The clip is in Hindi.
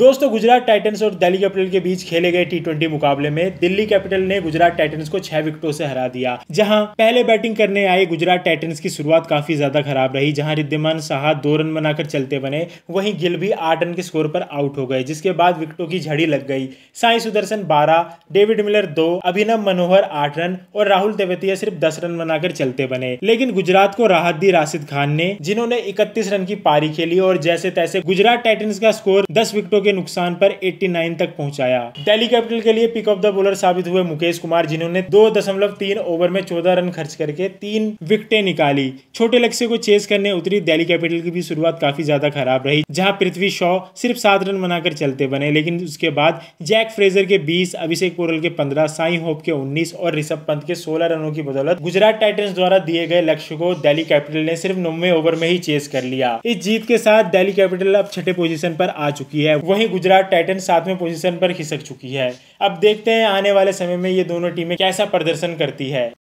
दोस्तों गुजरात टाइटंस और दिल्ली कैपिटल के बीच खेले गए टी मुकाबले में दिल्ली कैपिटल ने गुजरात टाइटंस को छह विकेटों से हरा दिया जहां पहले बैटिंग करने आए गुजरात टाइटंस की शुरुआत काफी ज्यादा खराब रही जहां रिद्धिमान साहा दो रन बनाकर चलते बने वहीं गिल भी आठ रन के स्कोर पर आउट हो गए जिसके बाद विकेटों की झड़ी लग गई साई सुदर्शन बारह डेविड मिलर दो अभिनव मनोहर आठ रन और राहुल तेवतिया सिर्फ दस रन बनाकर चलते बने लेकिन गुजरात को राहत दी राशिद खान ने जिन्होंने इकतीस रन की पारी खेली और जैसे तैसे गुजरात टाइटन्स का स्कोर दस विकेटों के नुकसान पर 89 तक पहुंचाया दिल्ली कैपिटल के लिए पिक ऑफ द बॉलर साबित हुए मुकेश कुमार जिन्होंने दो दशमलव तीन ओवर में चौदह रन खर्च करके तीन विकटें निकाली छोटे लक्ष्य को चेस करने उतरी दिल्ली कैपिटल की भी शुरुआत काफी ज्यादा खराब रही जहां पृथ्वी शॉ सिर्फ सात रन बनाकर चलते बने लेकिन उसके बाद जैक फ्रेजर के बीस अभिषेक पोरल के पंद्रह साई होप के उन्नीस और ऋषभ पंत के सोलह रनों की बदौलत गुजरात टाइटन्स द्वारा दिए गए लक्ष्य को दिल्ली कैपिटल ने सिर्फ नौवे ओवर में ही चेस कर लिया इस जीत के साथ दिल्ली कैपिटल अब छठे पोजीशन पर आ चुकी है वह वहीं गुजरात टाइटन सातवें पोजीशन पर खिसक चुकी है अब देखते हैं आने वाले समय में ये दोनों टीमें कैसा प्रदर्शन करती है